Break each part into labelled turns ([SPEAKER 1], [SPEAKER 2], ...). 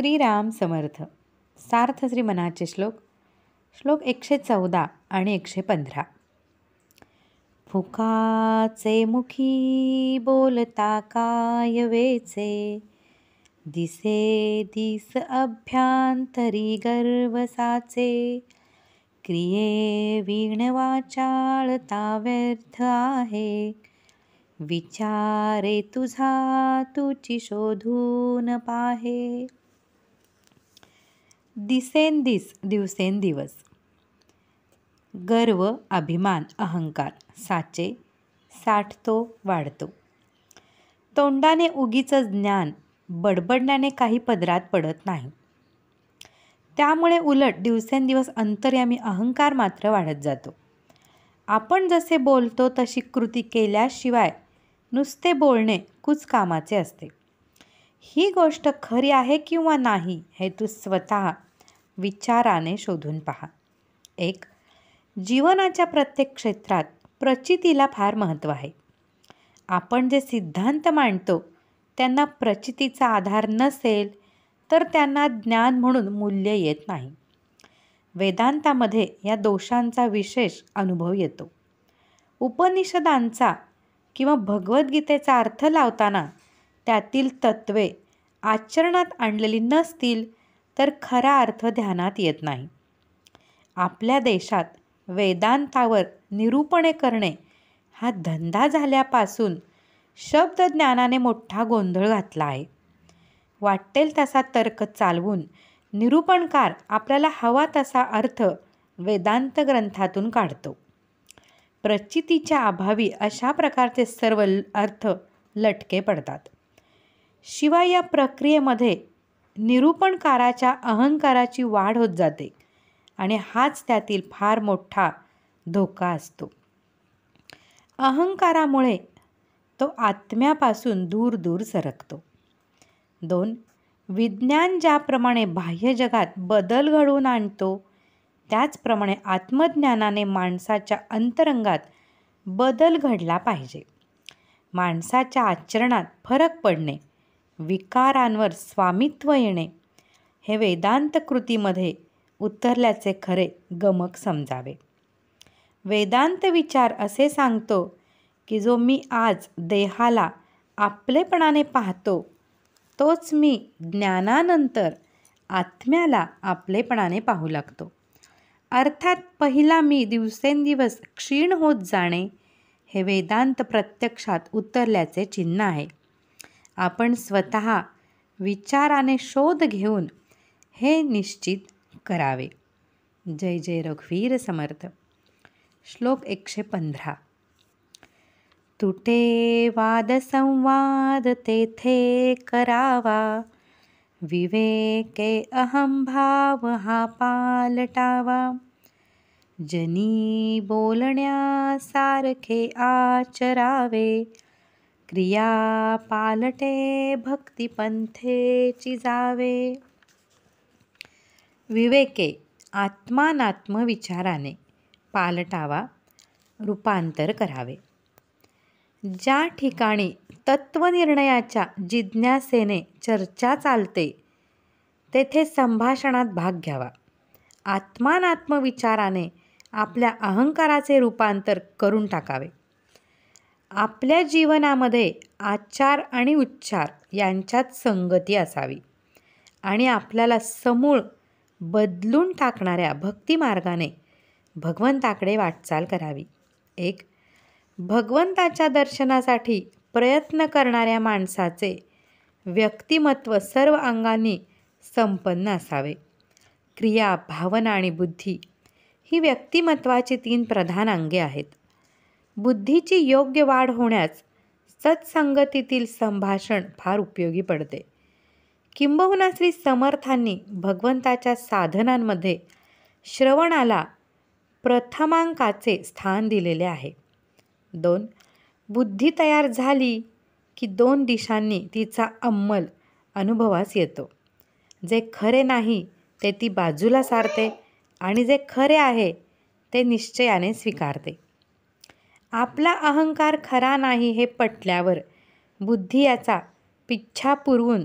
[SPEAKER 1] श्रीराम समर्थ सार्थ श्री मनाचे श्लोक श्लोक एकशे चौदा आणि एकशे पंधरा फुकाचे मुखी बोलता काय वेचे दिसे दिस अभ्यांतरी गर्वसाचे क्रिये वीणवाचाळता व्यर्थ आहे विचारे तुझा तुची शोधून पाहे दिसेंदिस दिवसेंदिवस गर्व अभिमान अहंकार साचे साठतो वाढतो तोंडाने उगीचं ज्ञान बडबडण्याने काही पदरात पडत नाही त्यामुळे उलट दिवसेंदिवस अंतर्यामी अहंकार मात्र वाढत जातो आपण जसे बोलतो तशी कृती केल्याशिवाय नुसते बोलणे कुच कामाचे असते ही गोष्ट खरी आहे किंवा नाही हे तू स्वतः विचाराने शोधून पहा एक जीवनाच्या प्रत्येक क्षेत्रात प्रचितीला फार महत्त्व आहे आपण जे सिद्धांत मांडतो त्यांना प्रचितीचा आधार नसेल तर त्यांना ज्ञान म्हणून मूल्य येत नाही वेदांतामध्ये या दोषांचा विशेष अनुभव येतो उपनिषदांचा किंवा भगवद्गीतेचा अर्थ लावताना त्यातील तत्त्वे आचरणात आणलेली नसतील तर खरा अर्थ ध्यानात येत नाही आपल्या देशात वेदांतावर निरूपणे करणे हा धंदा झाल्यापासून शब्दज्ञानाने मोठा गोंधळ घातला आहे वाटेल तसा तर्क चालवून निरूपणकार आपल्याला हवा तसा अर्थ वेदांत ग्रंथातून काढतो प्रचितीच्या अभावी अशा प्रकारचे सर्व अर्थ लटके पडतात शिवाय या प्रक्रियेमध्ये निरूपणकाराच्या अहंकाराची वाढ होत जाते आणि हाच त्यातील फार मोठा धोका असतो अहंकारामुळे तो आत्म्यापासून दूर दूर सरकतो दोन विज्ञान ज्याप्रमाणे बाह्य जगात बदल घडवून आणतो त्याचप्रमाणे आत्मज्ञानाने माणसाच्या अंतरंगात बदल घडला पाहिजे माणसाच्या आचरणात फरक पडणे विकारांवर स्वामित्व येणे हे वेदांत कृतीमध्ये उतरल्याचे खरे गमक समजावे वेदांत विचार असे सांगतो की जो मी आज देहाला आपलेपणाने पाहतो तोच मी ज्ञानानंतर आत्म्याला आपलेपणाने पाहू लागतो अर्थात पहिला मी दिवसेंदिवस क्षीण होत जाणे हे वेदांत प्रत्यक्षात उतरल्याचे चिन्ह आहे आपण स्वत विचाराने शोध घेऊन हे निश्चित करावे जय जय रघुवीर समर्थ श्लोक एकशे पंधरा तुटे वाद संवाद तेथे करावा विवेके अहम भाव हा पालटावा जनी बोलण्यासारखे आचरावे क्रिया पालटे भक्तिपंथेची जावे विवेके विचाराने, पालटावा रूपांतर करावे ज्या ठिकाणी तत्त्वनिर्णयाच्या जिज्ञासेने चर्चा चालते तेथे संभाषणात भाग घ्यावा आत्मानात्मविचाराने आपल्या अहंकाराचे रूपांतर करून टाकावे आपल्या जीवनामध्ये आचार आणि उच्चार यांच्यात संगती असावी आणि आपल्याला समूळ बदलून टाकणाऱ्या भक्तिमार्गाने भगवंताकडे वाटचाल करावी एक भगवंताच्या दर्शनासाठी प्रयत्न करणाऱ्या माणसाचे व्यक्तिमत्व सर्व अंगांनी संपन्न असावे क्रिया भावना आणि बुद्धी ही व्यक्तिमत्वाची तीन प्रधान अंगे आहेत बुद्धीची योग्य वाढ होण्यास सत्संगतीतील संभाषण फार उपयोगी पडते किंबहुना श्री समर्थांनी भगवंताच्या साधनांमध्ये श्रवणाला प्रथमांकाचे स्थान दिलेले आहे दोन बुद्धी तयार झाली की दोन दिशांनी तिचा अंमल अनुभवास येतो जे खरे नाही ते ती बाजूला सारते आणि जे खरे आहे ते निश्चयाने स्वीकारते आपला अहंकार खरा नाही हे पटल्यावर बुद्धी याचा पिच्छा पुरवून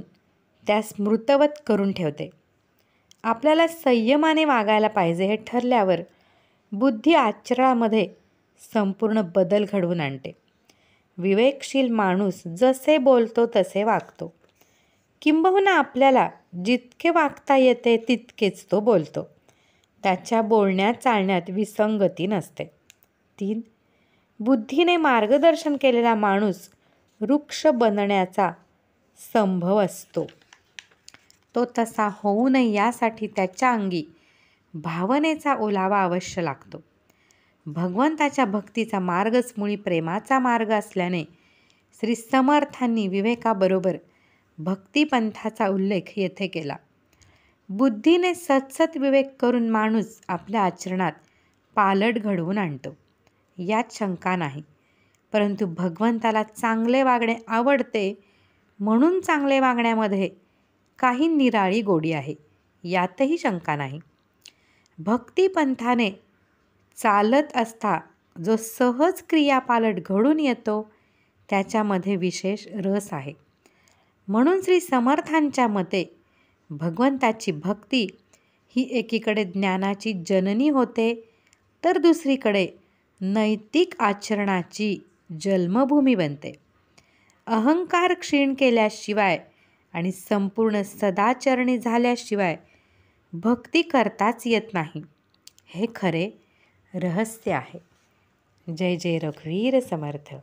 [SPEAKER 1] त्यास मृतवत करून ठेवते आपल्याला संयमाने वागायला पाहिजे हे ठरल्यावर बुद्धी आचरणामध्ये संपूर्ण बदल घडवून आणते विवेकशील माणूस जसे बोलतो तसे वागतो किंबहुना आपल्याला जितके वागता येते तितकेच तो बोलतो त्याच्या बोलण्यात चालण्यात विसंगती नसते तीन बुद्धीने मार्गदर्शन केलेला माणूस वृक्ष बनण्याचा संभव असतो तो तसा होऊ नये यासाठी त्याच्या अंगी भावनेचा ओलावा अवश्य लागतो भगवंताच्या भक्तीचा मार्गच मुळी प्रेमाचा मार्ग असल्याने श्री समर्थांनी विवेकाबरोबर भक्तिपंथाचा उल्लेख येथे केला बुद्धीने सतसत विवेक करून माणूस आपल्या आचरणात पालट घडवून आणतो यात शंका नाही परंतु भगवंताला चांगले वागणे आवडते म्हणून चांगले वागण्यामध्ये काही निराळी गोडी आहे यातही शंका नाही भक्तिपंथाने चालत असता जो सहज क्रियापालट घडून येतो त्याच्यामध्ये विशेष रस आहे म्हणून श्री समर्थांच्या मते भगवंताची भक्ती ही एकीकडे ज्ञानाची जननी होते तर दुसरीकडे नैतिक आचरणाची जन्मभूमी बनते अहंकार क्षीण केल्याशिवाय आणि संपूर्ण सदाचरणी झाल्याशिवाय भक्ती करताच येत नाही हे खरे रहस्य आहे जय जय रघुवीर समर्थ